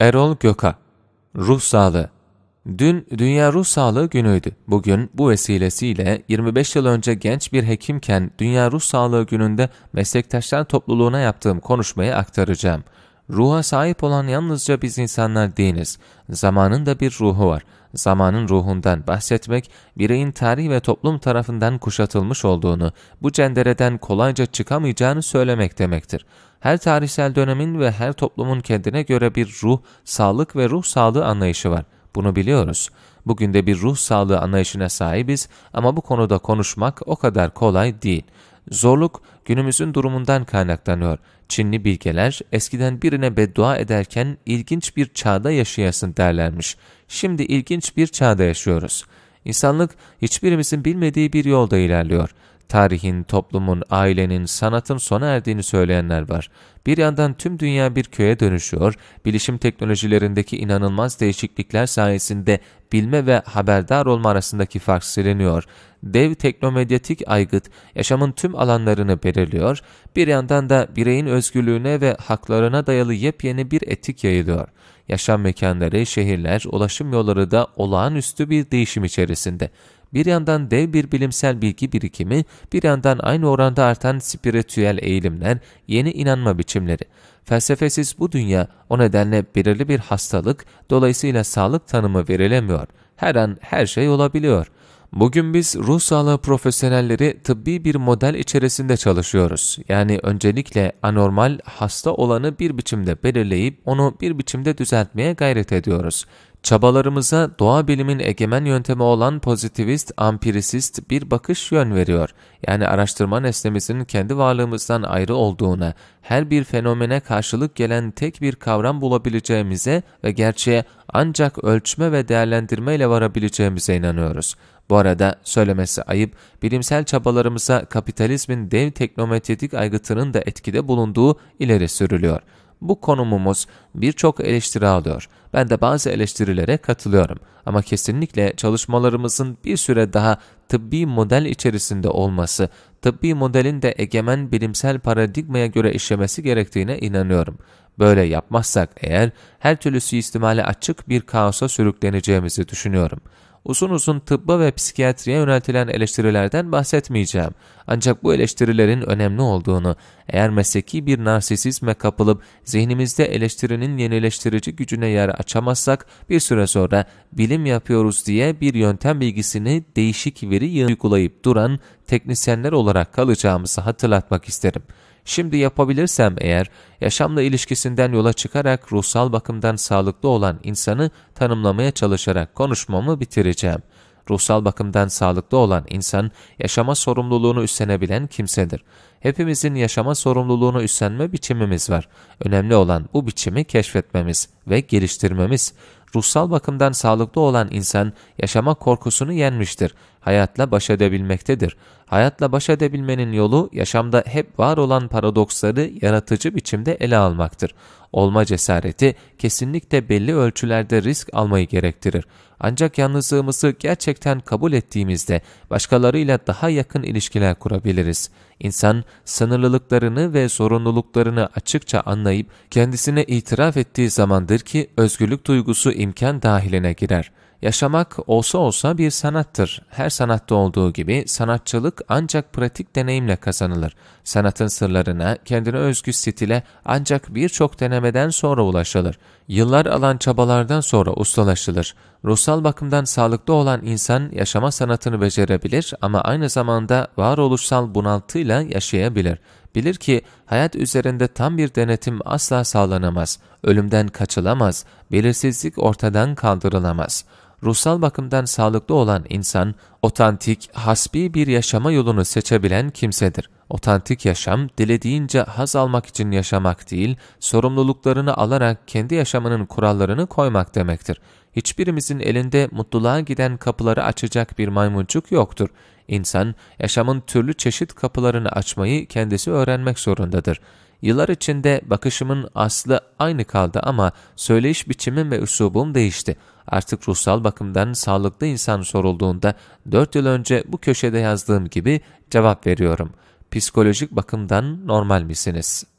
Erol Göka Ruh Sağlığı Dün Dünya Ruh Sağlığı günüydü. Bugün bu vesilesiyle 25 yıl önce genç bir hekimken Dünya Ruh Sağlığı gününde meslektaşlar topluluğuna yaptığım konuşmayı aktaracağım. Ruha sahip olan yalnızca biz insanlar değiliz. Zamanın da bir ruhu var zamanın ruhundan bahsetmek, bireyin tarih ve toplum tarafından kuşatılmış olduğunu, bu cendereden kolayca çıkamayacağını söylemek demektir. Her tarihsel dönemin ve her toplumun kendine göre bir ruh, sağlık ve ruh sağlığı anlayışı var. Bunu biliyoruz. Bugün de bir ruh sağlığı anlayışına sahibiz ama bu konuda konuşmak o kadar kolay değil. Zorluk günümüzün durumundan kaynaklanıyor. Çinli bilgeler eskiden birine beddua ederken ilginç bir çağda yaşayasın derlermiş. Şimdi ilginç bir çağda yaşıyoruz. İnsanlık hiçbirimizin bilmediği bir yolda ilerliyor. Tarihin, toplumun, ailenin, sanatın sona erdiğini söyleyenler var. Bir yandan tüm dünya bir köye dönüşüyor, bilişim teknolojilerindeki inanılmaz değişiklikler sayesinde bilme ve haberdar olma arasındaki fark siliniyor. Dev teknomedyatik aygıt yaşamın tüm alanlarını belirliyor, bir yandan da bireyin özgürlüğüne ve haklarına dayalı yepyeni bir etik yayılıyor. Yaşam mekanları, şehirler, ulaşım yolları da olağanüstü bir değişim içerisinde bir yandan dev bir bilimsel bilgi birikimi, bir yandan aynı oranda artan spiritüel eğilimler, yeni inanma biçimleri. Felsefesiz bu dünya o nedenle belirli bir hastalık, dolayısıyla sağlık tanımı verilemiyor. Her an her şey olabiliyor. Bugün biz ruh sağlığı profesyonelleri tıbbi bir model içerisinde çalışıyoruz. Yani öncelikle anormal, hasta olanı bir biçimde belirleyip onu bir biçimde düzeltmeye gayret ediyoruz. Çabalarımıza doğa bilimin egemen yöntemi olan pozitivist, ampirisist bir bakış yön veriyor. Yani araştırma nesnemizin kendi varlığımızdan ayrı olduğuna, her bir fenomene karşılık gelen tek bir kavram bulabileceğimize ve gerçeğe ancak ölçme ve değerlendirme ile varabileceğimize inanıyoruz.'' Bu arada söylemesi ayıp, bilimsel çabalarımıza kapitalizmin dev teknometretik aygıtının da etkide bulunduğu ileri sürülüyor. Bu konumumuz birçok eleştiri alıyor. Ben de bazı eleştirilere katılıyorum. Ama kesinlikle çalışmalarımızın bir süre daha tıbbi model içerisinde olması, tıbbi modelin de egemen bilimsel paradigmaya göre işlemesi gerektiğine inanıyorum. Böyle yapmazsak eğer her türlü suistimale açık bir kaosa sürükleneceğimizi düşünüyorum uzun uzun tıbba ve psikiyatriye yöneltilen eleştirilerden bahsetmeyeceğim. Ancak bu eleştirilerin önemli olduğunu, eğer mesleki bir narsisizme kapılıp zihnimizde eleştirinin yenileştirici gücüne yer açamazsak bir süre sonra bilim yapıyoruz diye bir yöntem bilgisini değişik veri uygulayıp duran teknisyenler olarak kalacağımızı hatırlatmak isterim. Şimdi yapabilirsem eğer, yaşamla ilişkisinden yola çıkarak ruhsal bakımdan sağlıklı olan insanı tanımlamaya çalışarak konuşmamı bitireceğim. Ruhsal bakımdan sağlıklı olan insan, yaşama sorumluluğunu üstlenebilen kimsedir. Hepimizin yaşama sorumluluğunu üstlenme biçimimiz var. Önemli olan bu biçimi keşfetmemiz ve geliştirmemiz. Ruhsal bakımdan sağlıklı olan insan, yaşama korkusunu yenmiştir hayatla baş edebilmektedir. Hayatla baş edebilmenin yolu yaşamda hep var olan paradoksları yaratıcı biçimde ele almaktır. Olma cesareti kesinlikle belli ölçülerde risk almayı gerektirir. Ancak yalnızlığımızı gerçekten kabul ettiğimizde başkalarıyla daha yakın ilişkiler kurabiliriz. İnsan sınırlılıklarını ve zorunluluklarını açıkça anlayıp kendisine itiraf ettiği zamandır ki özgürlük duygusu imkan dahiline girer. Yaşamak olsa olsa bir sanattır. Her sanatta olduğu gibi sanatçılık ancak pratik deneyimle kazanılır. Sanatın sırlarına, kendine özgü stile ancak birçok denemeden sonra ulaşılır. Yıllar alan çabalardan sonra ustalaşılır. Ruhsal bakımdan sağlıklı olan insan yaşama sanatını becerebilir ama aynı zamanda varoluşsal bunaltıyla yaşayabilir. Bilir ki hayat üzerinde tam bir denetim asla sağlanamaz, ölümden kaçılamaz, belirsizlik ortadan kaldırılamaz.'' ruhsal bakımdan sağlıklı olan insan, otantik, hasbi bir yaşama yolunu seçebilen kimsedir. Otantik yaşam, dilediğince haz almak için yaşamak değil, sorumluluklarını alarak kendi yaşamının kurallarını koymak demektir. Hiçbirimizin elinde mutluluğa giden kapıları açacak bir maymuncuk yoktur. İnsan, yaşamın türlü çeşit kapılarını açmayı kendisi öğrenmek zorundadır.'' Yıllar içinde bakışımın aslı aynı kaldı ama söyleyiş biçimim ve üslubum değişti. Artık ruhsal bakımdan sağlıklı insan sorulduğunda 4 yıl önce bu köşede yazdığım gibi cevap veriyorum. Psikolojik bakımdan normal misiniz?''